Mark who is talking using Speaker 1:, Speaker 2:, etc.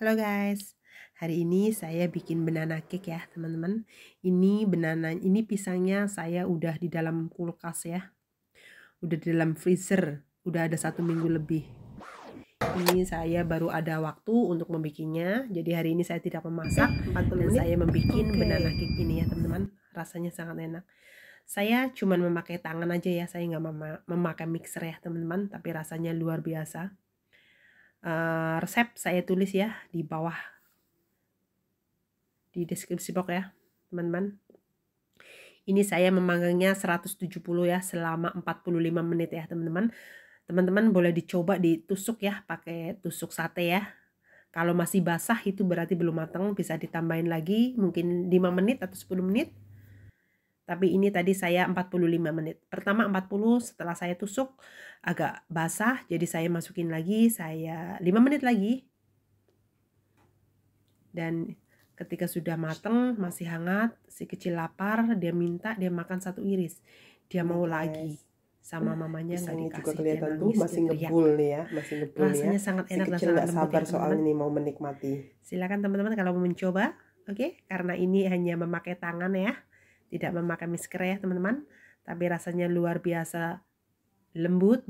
Speaker 1: Halo guys, hari ini saya bikin banana cake ya teman-teman. Ini banana, ini pisangnya saya udah di dalam kulkas ya. Udah di dalam freezer, udah ada satu minggu lebih. Ini saya baru ada waktu untuk membikinnya. Jadi hari ini saya tidak memasak, menit. dan saya membuat okay. banana cake ini ya teman-teman. Rasanya sangat enak. Saya cuman memakai tangan aja ya, saya nggak memakai mixer ya teman-teman, tapi rasanya luar biasa uh, resep saya tulis ya di bawah di deskripsi box ya teman-teman ini saya memanggangnya 170 ya selama 45 menit ya teman-teman teman-teman boleh dicoba ditusuk ya pakai tusuk sate ya kalau masih basah itu berarti belum matang bisa ditambahin lagi mungkin 5 menit atau 10 menit tapi ini tadi saya 45 menit. Pertama 40, setelah saya tusuk agak basah, jadi saya masukin lagi, saya 5 menit lagi. Dan ketika sudah mateng, masih hangat, si kecil lapar, dia minta dia makan satu iris. Dia mau okay. lagi sama mamanya nggak dikasih juga kelihatan nangis, tuh masih ngebul
Speaker 2: nih ya masih ngebul ya. rasanya ya. sangat enak si kecil nggak sabar soal ini mau menikmati
Speaker 1: silakan teman-teman kalau mau mencoba oke okay? karena ini hanya memakai tangan ya tidak memakai masker ya teman-teman tapi rasanya luar biasa lembut